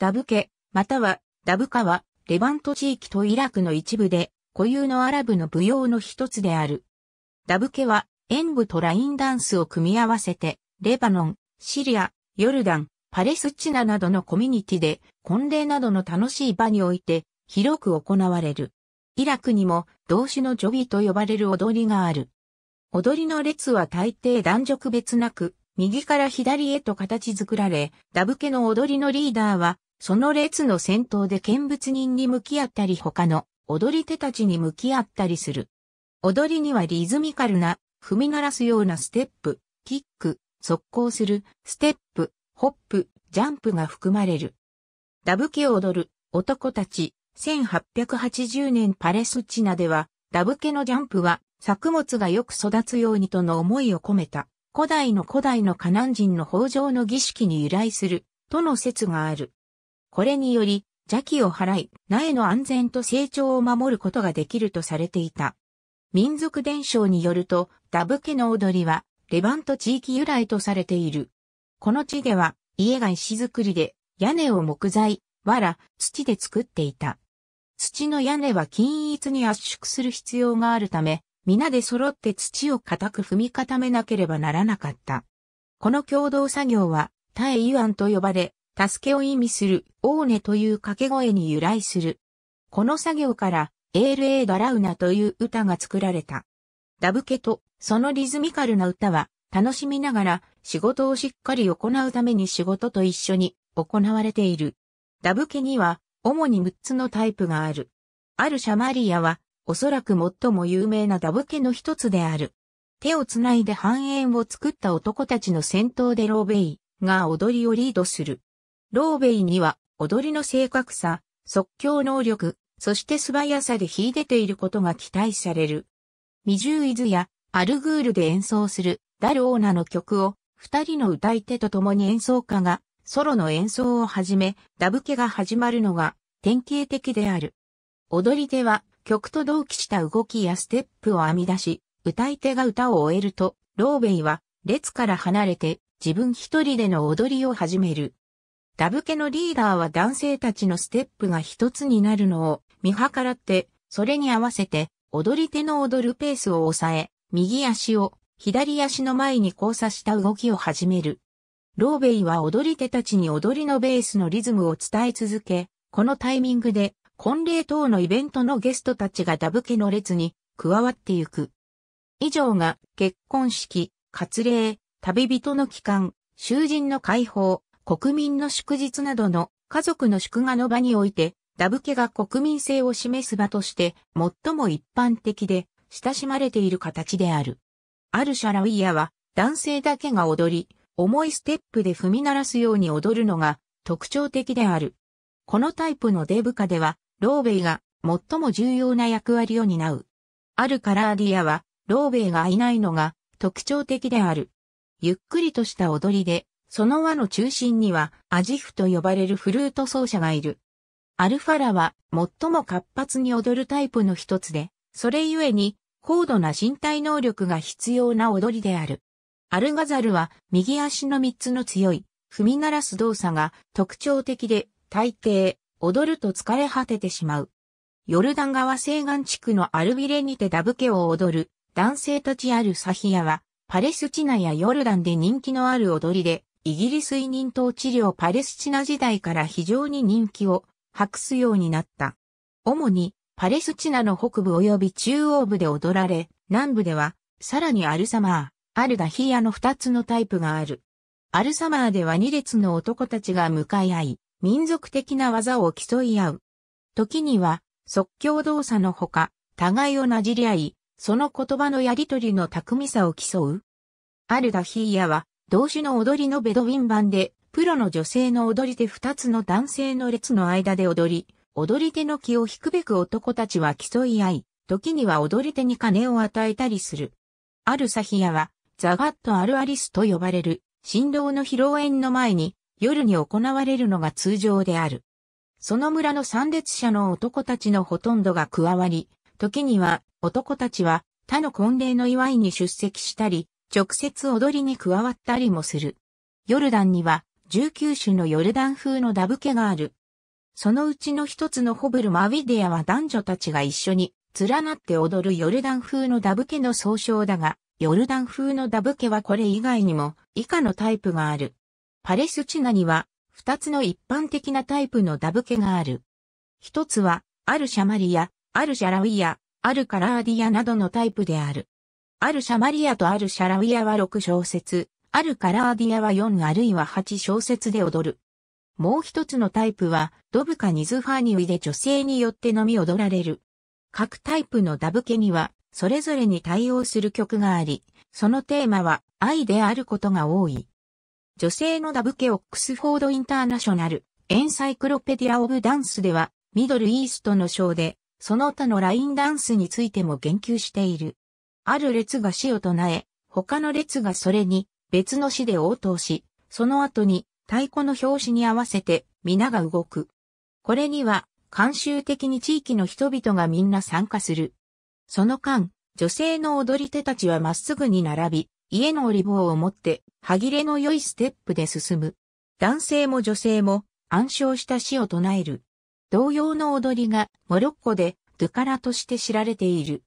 ダブ家、またはダブカは、レバント地域とイラクの一部で、固有のアラブの舞踊の一つである。ダブケは、演舞とラインダンスを組み合わせて、レバノン、シリア、ヨルダン、パレスチナなどのコミュニティで、婚礼などの楽しい場において、広く行われる。イラクにも、同種のジョビと呼ばれる踊りがある。踊りの列は大抵男女区別なく、右から左へと形作られ、ダブケの踊りのリーダーは、その列の先頭で見物人に向き合ったり他の踊り手たちに向き合ったりする。踊りにはリズミカルな、踏み鳴らすようなステップ、キック、速攻する、ステップ、ホップ、ジャンプが含まれる。ダブケを踊る男たち、1880年パレスチナでは、ダブケのジャンプは作物がよく育つようにとの思いを込めた、古代の古代のカナン人の豊穣の儀式に由来する、との説がある。これにより、邪気を払い、苗の安全と成長を守ることができるとされていた。民族伝承によると、ダブ家の踊りは、レバント地域由来とされている。この地では、家が石造りで、屋根を木材、藁、土で作っていた。土の屋根は均一に圧縮する必要があるため、皆で揃って土を固く踏み固めなければならなかった。この共同作業は、タエイワンと呼ばれ、助けを意味する、オーネという掛け声に由来する。この作業から、エール・エー・ダラウナという歌が作られた。ダブケと、そのリズミカルな歌は、楽しみながら、仕事をしっかり行うために仕事と一緒に行われている。ダブケには、主に6つのタイプがある。あるシャマリアは、おそらく最も有名なダブケの一つである。手をつないで半円を作った男たちの戦闘でローベイが踊りをリードする。ローベイには、踊りの正確さ、即興能力、そして素早さで秀でていることが期待される。ミジューイズやアルグールで演奏するダルオーナの曲を二人の歌い手と共に演奏家がソロの演奏を始め、ダブケが始まるのが典型的である。踊り手は曲と同期した動きやステップを編み出し、歌い手が歌を終えると、ローベイは列から離れて自分一人での踊りを始める。ダブ家のリーダーは男性たちのステップが一つになるのを見計らって、それに合わせて踊り手の踊るペースを抑え、右足を左足の前に交差した動きを始める。ローベイは踊り手たちに踊りのベースのリズムを伝え続け、このタイミングで婚礼等のイベントのゲストたちがダブ家の列に加わってゆく。以上が結婚式、割礼、旅人の帰還、囚人の解放、国民の祝日などの家族の祝賀の場において、ダブ家が国民性を示す場として最も一般的で親しまれている形である。あるシャラウィアは男性だけが踊り、重いステップで踏み鳴らすように踊るのが特徴的である。このタイプのデブカでは、ローベイが最も重要な役割を担う。あるカラーディアは、ローベイがいないのが特徴的である。ゆっくりとした踊りで、その輪の中心にはアジフと呼ばれるフルート奏者がいる。アルファラは最も活発に踊るタイプの一つで、それゆえに高度な身体能力が必要な踊りである。アルガザルは右足の三つの強い踏み鳴らす動作が特徴的で大抵踊ると疲れ果ててしまう。ヨルダン川西岸地区のアルビレにてダブケを踊る男性たちあるサヒヤはパレスチナやヨルダンで人気のある踊りでイギリス委任統治領パレスチナ時代から非常に人気を博すようになった。主にパレスチナの北部及び中央部で踊られ、南部ではさらにアルサマー、アルダヒアの二つのタイプがある。アルサマーでは二列の男たちが向かい合い、民族的な技を競い合う。時には即興動作のほか、互いをなじり合い、その言葉のやりとりの巧みさを競う。アルダヒーヤは同種の踊りのベドウィン版で、プロの女性の踊り手二つの男性の列の間で踊り、踊り手の気を引くべく男たちは競い合い、時には踊り手に金を与えたりする。アルサヒヤは、ザガット・アルアリスと呼ばれる、新郎の披露宴の前に、夜に行われるのが通常である。その村の参列者の男たちのほとんどが加わり、時には男たちは他の婚礼の祝いに出席したり、直接踊りに加わったりもする。ヨルダンには19種のヨルダン風のダブケがある。そのうちの一つのホブルマウィディアは男女たちが一緒に連なって踊るヨルダン風のダブケの総称だが、ヨルダン風のダブケはこれ以外にも以下のタイプがある。パレスチナには二つの一般的なタイプのダブケがある。一つは、アルシャマリア、アルシャラウィア、アルカラーディアなどのタイプである。アル・シャマリアとアル・シャラウィアは6小節、アル・カラーディアは4あるいは8小節で踊る。もう一つのタイプは、ドブカニズファーニウイで女性によってのみ踊られる。各タイプのダブケには、それぞれに対応する曲があり、そのテーマは愛であることが多い。女性のダブケオックスフォードインターナショナル、エンサイクロペディア・オブ・ダンスでは、ミドル・イーストの章で、その他のラインダンスについても言及している。ある列が死を唱え、他の列がそれに別の死で応答し、その後に太鼓の拍子に合わせて皆が動く。これには慣習的に地域の人々がみんな参加する。その間、女性の踊り手たちはまっすぐに並び、家のオり棒を持って、歯切れの良いステップで進む。男性も女性も暗唱した詩を唱える。同様の踊りがモロッコでドゥカラとして知られている。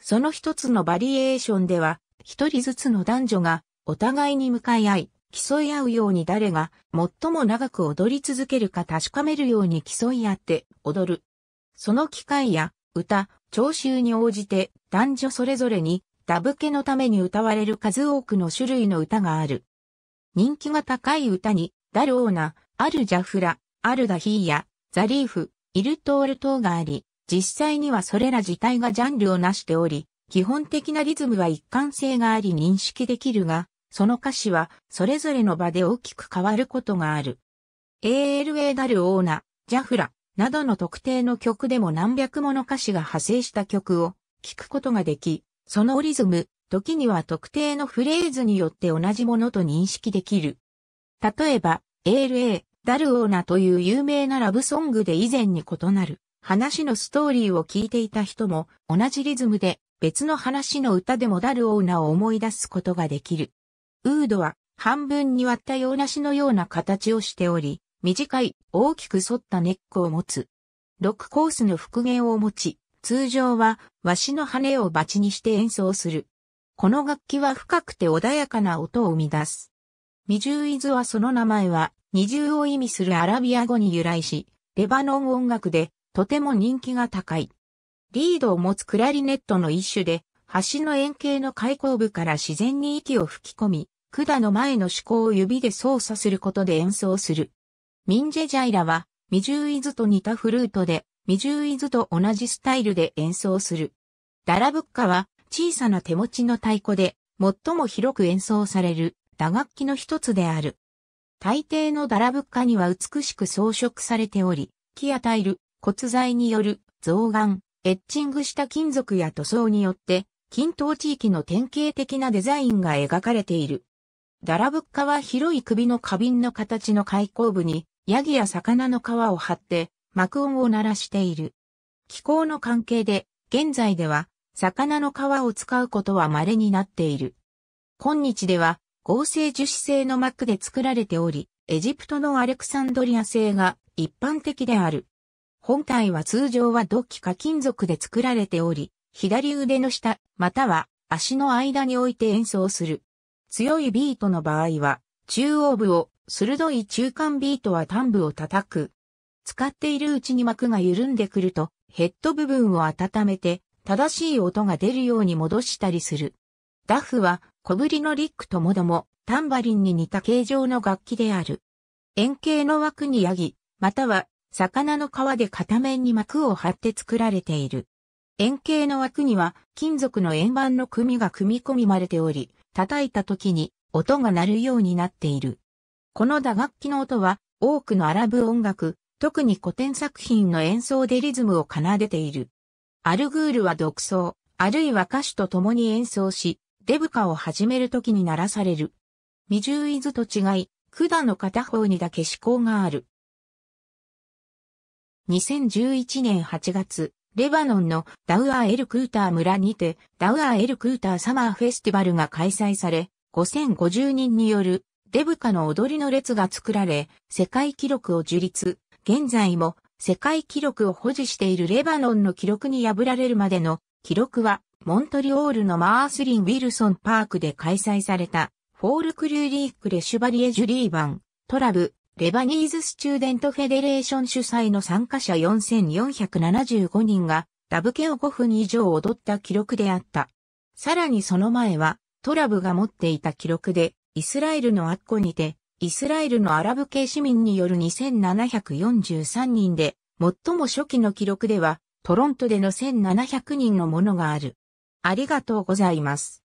その一つのバリエーションでは、一人ずつの男女がお互いに向かい合い、競い合うように誰が最も長く踊り続けるか確かめるように競い合って踊る。その機会や歌、聴衆に応じて男女それぞれにダブケのために歌われる数多くの種類の歌がある。人気が高い歌に、ダルオーナ、アルジャフラ、アルダヒーヤ、ザリーフ、イルトール等があり、実際にはそれら自体がジャンルをなしており、基本的なリズムは一貫性があり認識できるが、その歌詞はそれぞれの場で大きく変わることがある。ALA ダルオーナ、ジャフラなどの特定の曲でも何百もの歌詞が派生した曲を聴くことができ、そのリズム、時には特定のフレーズによって同じものと認識できる。例えば、ALA、ダルオーナという有名なラブソングで以前に異なる。話のストーリーを聞いていた人も同じリズムで別の話の歌でもダルオーナを思い出すことができる。ウードは半分に割った洋梨のような形をしており、短い大きく反ったネックを持つ。ロックコースの復元を持ち、通常はわしの羽をバチにして演奏する。この楽器は深くて穏やかな音を生み出す。ミューイズはその名前は二重を意味するアラビア語に由来し、レバノン音楽でとても人気が高い。リードを持つクラリネットの一種で、橋の円形の開口部から自然に息を吹き込み、管の前の思考を指で操作することで演奏する。ミンジェジャイラは、ミジューイズと似たフルートで、ミジューイズと同じスタイルで演奏する。ダラブッカは、小さな手持ちの太鼓で、最も広く演奏される、打楽器の一つである。大抵のダラブッカには美しく装飾されており、木やタイル、骨材による増眼、エッチングした金属や塗装によって、均等地域の典型的なデザインが描かれている。ダラブッカは広い首の花瓶の形の開口部に、ヤギや魚の皮を張って、膜音を鳴らしている。気候の関係で、現在では、魚の皮を使うことは稀になっている。今日では、合成樹脂製の膜で作られており、エジプトのアレクサンドリア製が一般的である。本体は通常は土器か金属で作られており、左腕の下、または足の間に置いて演奏する。強いビートの場合は、中央部を、鋭い中間ビートは端部を叩く。使っているうちに膜が緩んでくると、ヘッド部分を温めて、正しい音が出るように戻したりする。ダフは、小ぶりのリックともども、タンバリンに似た形状の楽器である。円形の枠にヤギ、または魚の皮で片面に膜を張って作られている。円形の枠には金属の円盤の組が組み込まれており、叩いた時に音が鳴るようになっている。この打楽器の音は多くのアラブ音楽、特に古典作品の演奏でリズムを奏でている。アルグールは独奏、あるいは歌手と共に演奏し、デブカを始める時に鳴らされる。未十イズと違い、管の片方にだけ思考がある。2011年8月、レバノンのダウアーエルクーター村にて、ダウアーエルクーターサマーフェスティバルが開催され、5050人によるデブカの踊りの列が作られ、世界記録を樹立。現在も世界記録を保持しているレバノンの記録に破られるまでの記録は、モントリオールのマースリン・ウィルソン・パークで開催された、フォールクリューリーク・レシュバリエ・ジュリーバン、トラブ、レバニーズ・スチューデント・フェデレーション主催の参加者4475人がダブケを5分以上踊った記録であった。さらにその前はトラブが持っていた記録でイスラエルのアッコにてイスラエルのアラブ系市民による2743人で最も初期の記録ではトロントでの1700人のものがある。ありがとうございます。